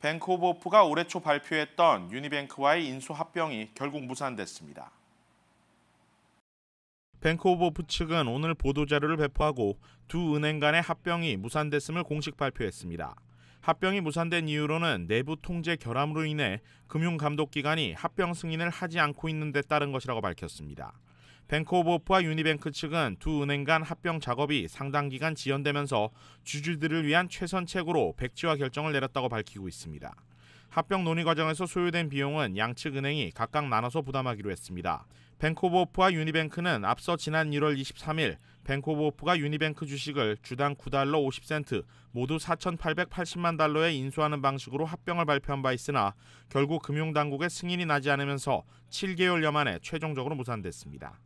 뱅크오브호프가 올해 초 발표했던 유니뱅크와의 인수 합병이 결국 무산됐습니다. 뱅크오브호프 측은 오늘 보도자료를 배포하고 두 은행 간의 합병이 무산됐음을 공식 발표했습니다. 합병이 무산된 이유로는 내부 통제 결함으로 인해 금융감독기관이 합병 승인을 하지 않고 있는 데 따른 것이라고 밝혔습니다. 뱅크 오브 오프와 유니뱅크 측은 두 은행 간 합병 작업이 상당 기간 지연되면서 주주들을 위한 최선책으로 백지화 결정을 내렸다고 밝히고 있습니다. 합병 논의 과정에서 소요된 비용은 양측 은행이 각각 나눠서 부담하기로 했습니다. 뱅크 오브 오프와 유니뱅크는 앞서 지난 1월 23일 뱅크 오브 오프가 유니뱅크 주식을 주당 9달러 50센트 모두 4,880만 달러에 인수하는 방식으로 합병을 발표한 바 있으나 결국 금융당국의 승인이 나지 않으면서 7개월여 만에 최종적으로 무산됐습니다.